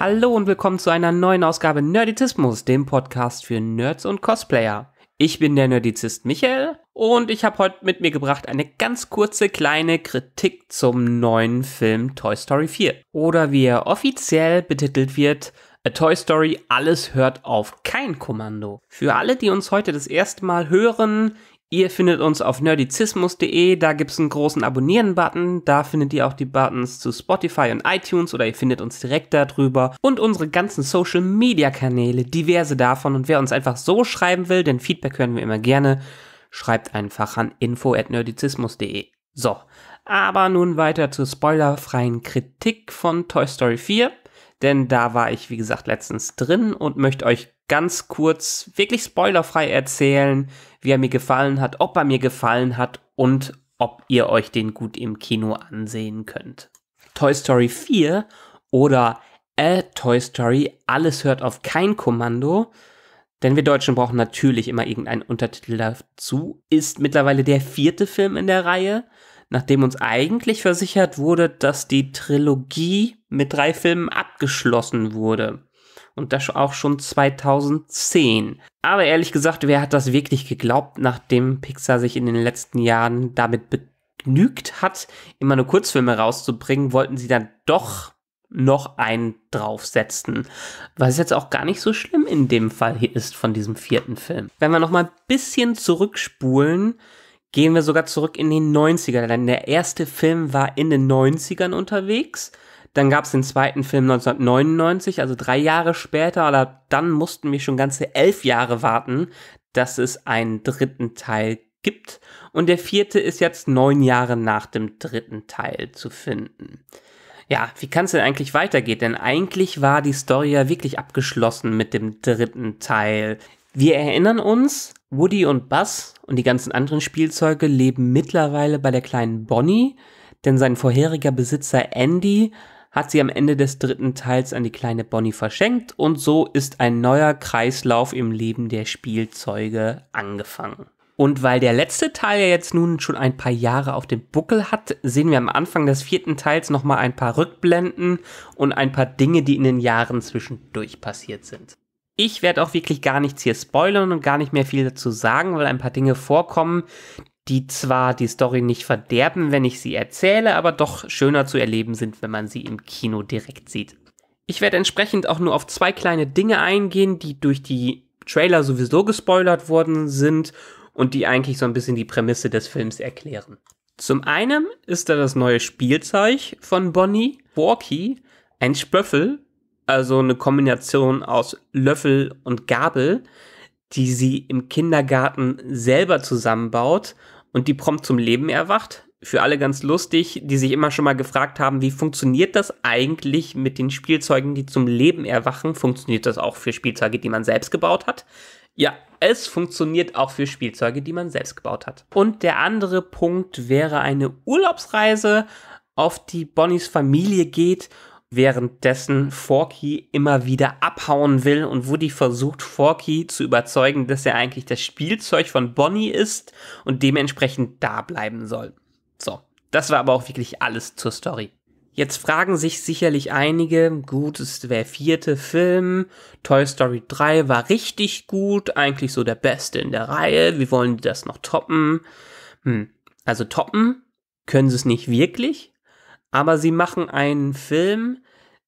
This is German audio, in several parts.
Hallo und willkommen zu einer neuen Ausgabe Nerdizismus, dem Podcast für Nerds und Cosplayer. Ich bin der Nerdizist Michael und ich habe heute mit mir gebracht eine ganz kurze kleine Kritik zum neuen Film Toy Story 4. Oder wie er offiziell betitelt wird, A Toy Story, alles hört auf kein Kommando. Für alle, die uns heute das erste Mal hören, Ihr findet uns auf nerdizismus.de, da gibt's einen großen Abonnieren-Button, da findet ihr auch die Buttons zu Spotify und iTunes oder ihr findet uns direkt darüber und unsere ganzen Social-Media-Kanäle, diverse davon und wer uns einfach so schreiben will, denn Feedback hören wir immer gerne, schreibt einfach an info@nerdizismus.de. So, aber nun weiter zur spoilerfreien Kritik von Toy Story 4, denn da war ich wie gesagt letztens drin und möchte euch ganz kurz, wirklich spoilerfrei erzählen, wie er mir gefallen hat, ob er mir gefallen hat und ob ihr euch den gut im Kino ansehen könnt. Toy Story 4 oder A Toy Story, alles hört auf kein Kommando, denn wir Deutschen brauchen natürlich immer irgendeinen Untertitel dazu, ist mittlerweile der vierte Film in der Reihe, nachdem uns eigentlich versichert wurde, dass die Trilogie mit drei Filmen abgeschlossen wurde und das auch schon 2010. Aber ehrlich gesagt, wer hat das wirklich geglaubt, nachdem Pixar sich in den letzten Jahren damit begnügt hat, immer nur Kurzfilme rauszubringen, wollten sie dann doch noch einen draufsetzen. Was jetzt auch gar nicht so schlimm in dem Fall hier ist von diesem vierten Film. Wenn wir noch mal ein bisschen zurückspulen, gehen wir sogar zurück in den 90er, denn der erste Film war in den 90ern unterwegs dann gab es den zweiten Film 1999, also drei Jahre später, oder dann mussten wir schon ganze elf Jahre warten, dass es einen dritten Teil gibt. Und der vierte ist jetzt neun Jahre nach dem dritten Teil zu finden. Ja, wie kann es denn eigentlich weitergehen? Denn eigentlich war die Story ja wirklich abgeschlossen mit dem dritten Teil. Wir erinnern uns, Woody und Buzz und die ganzen anderen Spielzeuge leben mittlerweile bei der kleinen Bonnie, denn sein vorheriger Besitzer Andy hat sie am Ende des dritten Teils an die kleine Bonnie verschenkt und so ist ein neuer Kreislauf im Leben der Spielzeuge angefangen. Und weil der letzte Teil ja jetzt nun schon ein paar Jahre auf dem Buckel hat, sehen wir am Anfang des vierten Teils nochmal ein paar Rückblenden und ein paar Dinge, die in den Jahren zwischendurch passiert sind. Ich werde auch wirklich gar nichts hier spoilern und gar nicht mehr viel dazu sagen, weil ein paar Dinge vorkommen, die zwar die Story nicht verderben, wenn ich sie erzähle, aber doch schöner zu erleben sind, wenn man sie im Kino direkt sieht. Ich werde entsprechend auch nur auf zwei kleine Dinge eingehen, die durch die Trailer sowieso gespoilert worden sind und die eigentlich so ein bisschen die Prämisse des Films erklären. Zum einen ist da das neue Spielzeug von Bonnie, Walkie, ein Spöffel, also eine Kombination aus Löffel und Gabel, die sie im Kindergarten selber zusammenbaut und die prompt zum Leben erwacht. Für alle ganz lustig, die sich immer schon mal gefragt haben, wie funktioniert das eigentlich mit den Spielzeugen, die zum Leben erwachen? Funktioniert das auch für Spielzeuge, die man selbst gebaut hat? Ja, es funktioniert auch für Spielzeuge, die man selbst gebaut hat. Und der andere Punkt wäre eine Urlaubsreise, auf die Bonnies Familie geht währenddessen Forky immer wieder abhauen will und Woody versucht, Forky zu überzeugen, dass er eigentlich das Spielzeug von Bonnie ist und dementsprechend da bleiben soll. So, das war aber auch wirklich alles zur Story. Jetzt fragen sich sicherlich einige, gut, es wäre vierte Film, Toy Story 3 war richtig gut, eigentlich so der beste in der Reihe, wie wollen die das noch toppen? Hm, also toppen können sie es nicht wirklich, aber sie machen einen Film,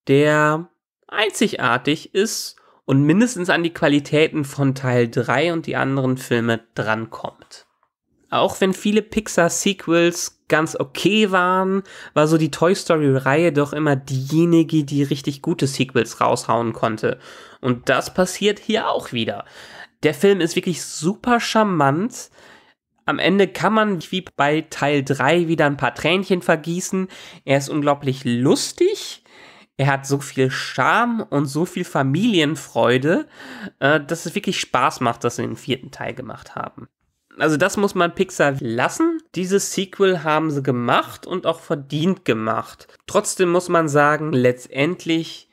der einzigartig ist und mindestens an die Qualitäten von Teil 3 und die anderen Filme drankommt. Auch wenn viele Pixar-Sequels ganz okay waren, war so die Toy Story-Reihe doch immer diejenige, die richtig gute Sequels raushauen konnte. Und das passiert hier auch wieder. Der Film ist wirklich super charmant, am Ende kann man wie bei Teil 3 wieder ein paar Tränchen vergießen. Er ist unglaublich lustig. Er hat so viel Charme und so viel Familienfreude, äh, dass es wirklich Spaß macht, dass sie den vierten Teil gemacht haben. Also das muss man Pixar lassen. Dieses Sequel haben sie gemacht und auch verdient gemacht. Trotzdem muss man sagen, letztendlich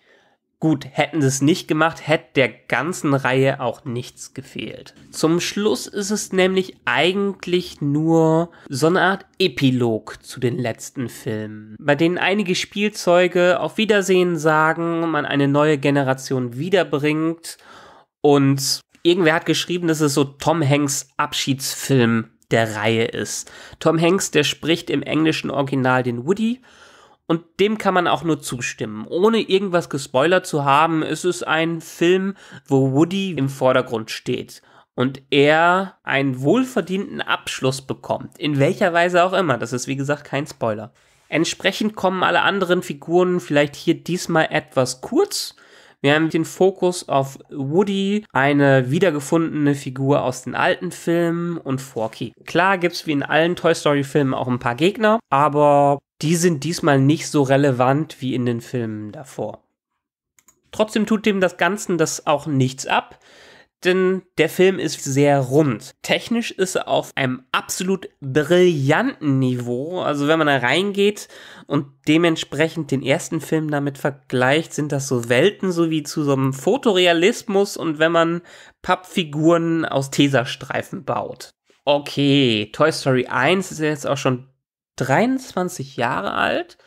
Gut, hätten sie es nicht gemacht, hätte der ganzen Reihe auch nichts gefehlt. Zum Schluss ist es nämlich eigentlich nur so eine Art Epilog zu den letzten Filmen, bei denen einige Spielzeuge auf Wiedersehen sagen, man eine neue Generation wiederbringt und irgendwer hat geschrieben, dass es so Tom Hanks Abschiedsfilm der Reihe ist. Tom Hanks, der spricht im englischen Original den Woody und dem kann man auch nur zustimmen. Ohne irgendwas gespoilert zu haben, ist es ein Film, wo Woody im Vordergrund steht und er einen wohlverdienten Abschluss bekommt. In welcher Weise auch immer. Das ist wie gesagt kein Spoiler. Entsprechend kommen alle anderen Figuren vielleicht hier diesmal etwas kurz. Wir haben den Fokus auf Woody, eine wiedergefundene Figur aus den alten Filmen und Forky. Klar gibt es wie in allen Toy Story Filmen auch ein paar Gegner, aber die sind diesmal nicht so relevant wie in den Filmen davor. Trotzdem tut dem das Ganzen das auch nichts ab, denn der Film ist sehr rund. Technisch ist er auf einem absolut brillanten Niveau. Also wenn man da reingeht und dementsprechend den ersten Film damit vergleicht, sind das so Welten, so wie zu so einem Fotorealismus und wenn man Pappfiguren aus Tesastreifen baut. Okay, Toy Story 1 ist ja jetzt auch schon 23 Jahre alt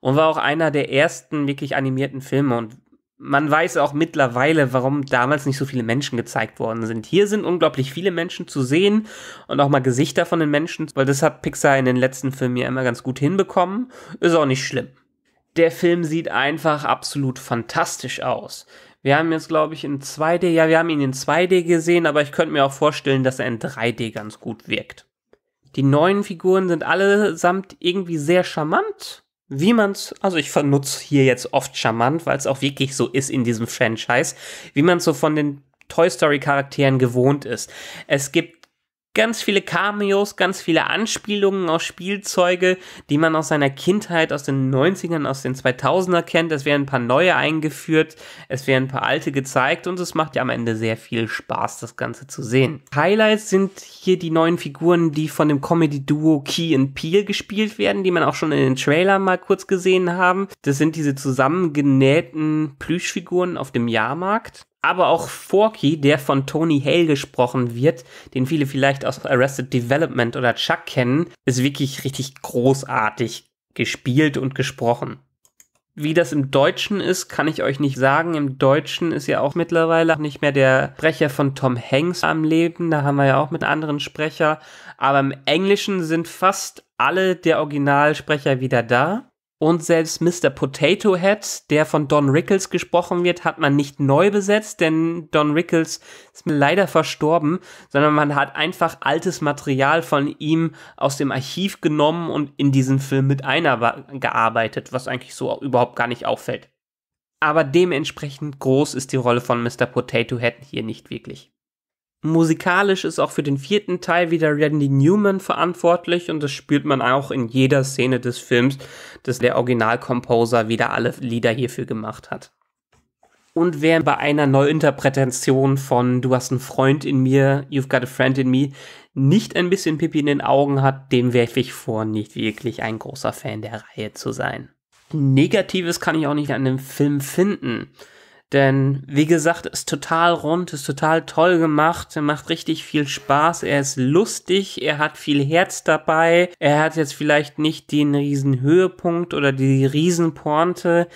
und war auch einer der ersten wirklich animierten Filme. Und man weiß auch mittlerweile, warum damals nicht so viele Menschen gezeigt worden sind. Hier sind unglaublich viele Menschen zu sehen und auch mal Gesichter von den Menschen, weil das hat Pixar in den letzten Filmen ja immer ganz gut hinbekommen. Ist auch nicht schlimm. Der Film sieht einfach absolut fantastisch aus. Wir haben jetzt, glaube ich, in 2D, ja, wir haben ihn in 2D gesehen, aber ich könnte mir auch vorstellen, dass er in 3D ganz gut wirkt. Die neuen Figuren sind allesamt irgendwie sehr charmant. Wie man's, also ich vernutze hier jetzt oft charmant, weil es auch wirklich so ist in diesem Franchise, wie man so von den Toy Story Charakteren gewohnt ist. Es gibt Ganz viele Cameos, ganz viele Anspielungen auf Spielzeuge, die man aus seiner Kindheit, aus den 90ern, aus den 2000er kennt. Es werden ein paar neue eingeführt, es werden ein paar alte gezeigt und es macht ja am Ende sehr viel Spaß, das Ganze zu sehen. Highlights sind hier die neuen Figuren, die von dem Comedy-Duo Key and Peel gespielt werden, die man auch schon in den Trailer mal kurz gesehen haben. Das sind diese zusammengenähten Plüschfiguren auf dem Jahrmarkt aber auch Forky, der von Tony Hale gesprochen wird, den viele vielleicht aus Arrested Development oder Chuck kennen, ist wirklich richtig großartig gespielt und gesprochen. Wie das im Deutschen ist, kann ich euch nicht sagen. Im Deutschen ist ja auch mittlerweile nicht mehr der Sprecher von Tom Hanks am Leben. Da haben wir ja auch mit anderen Sprecher. Aber im Englischen sind fast alle der Originalsprecher wieder da. Und selbst Mr. Potato Head, der von Don Rickles gesprochen wird, hat man nicht neu besetzt, denn Don Rickles ist leider verstorben, sondern man hat einfach altes Material von ihm aus dem Archiv genommen und in diesen Film mit gearbeitet, was eigentlich so überhaupt gar nicht auffällt. Aber dementsprechend groß ist die Rolle von Mr. Potato Head hier nicht wirklich. Musikalisch ist auch für den vierten Teil wieder Randy Newman verantwortlich und das spürt man auch in jeder Szene des Films, dass der Originalkomposer wieder alle Lieder hierfür gemacht hat. Und wer bei einer Neuinterpretation von Du hast einen Freund in mir, You've got a friend in me, nicht ein bisschen Pipi in den Augen hat, dem werfe ich vor, nicht wirklich ein großer Fan der Reihe zu sein. Negatives kann ich auch nicht an dem Film finden. Denn, wie gesagt, ist total rund, ist total toll gemacht, macht richtig viel Spaß, er ist lustig, er hat viel Herz dabei, er hat jetzt vielleicht nicht den riesen Höhepunkt oder die riesen Riesenporte,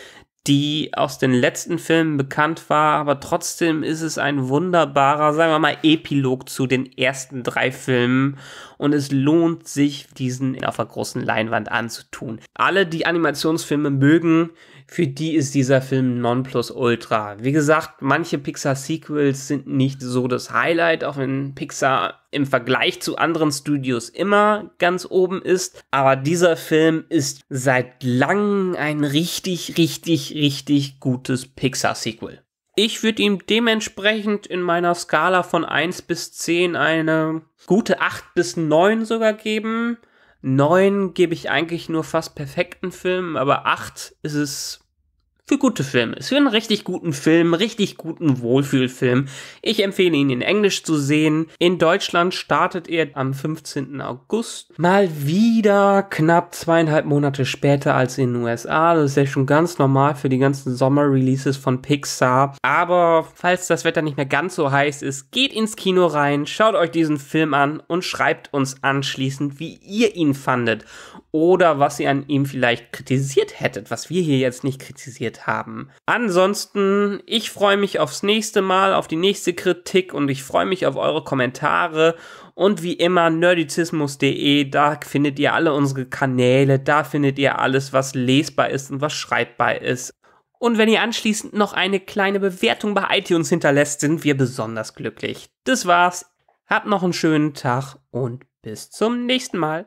die aus den letzten Filmen bekannt war, aber trotzdem ist es ein wunderbarer, sagen wir mal, Epilog zu den ersten drei Filmen und es lohnt sich, diesen auf der großen Leinwand anzutun. Alle, die Animationsfilme mögen, für die ist dieser Film Nonplusultra. Wie gesagt, manche Pixar-Sequels sind nicht so das Highlight, auch wenn Pixar im Vergleich zu anderen Studios immer ganz oben ist. Aber dieser Film ist seit langem ein richtig, richtig, richtig gutes Pixar-Sequel. Ich würde ihm dementsprechend in meiner Skala von 1 bis 10 eine gute 8 bis 9 sogar geben. 9 gebe ich eigentlich nur fast perfekten Filmen, aber 8 ist es für gute Filme. Ist für einen richtig guten Film, richtig guten Wohlfühlfilm. Ich empfehle ihn in Englisch zu sehen. In Deutschland startet er am 15. August. Mal wieder knapp zweieinhalb Monate später als in den USA. Das ist ja schon ganz normal für die ganzen Sommer-Releases von Pixar. Aber falls das Wetter nicht mehr ganz so heiß ist, geht ins Kino rein, schaut euch diesen Film an und schreibt uns anschließend, wie ihr ihn fandet oder was ihr an ihm vielleicht kritisiert hättet, was wir hier jetzt nicht kritisiert haben. Ansonsten, ich freue mich aufs nächste Mal, auf die nächste Kritik und ich freue mich auf eure Kommentare und wie immer nerdizismus.de, da findet ihr alle unsere Kanäle, da findet ihr alles, was lesbar ist und was schreibbar ist. Und wenn ihr anschließend noch eine kleine Bewertung bei iTunes hinterlässt, sind wir besonders glücklich. Das war's. Habt noch einen schönen Tag und bis zum nächsten Mal.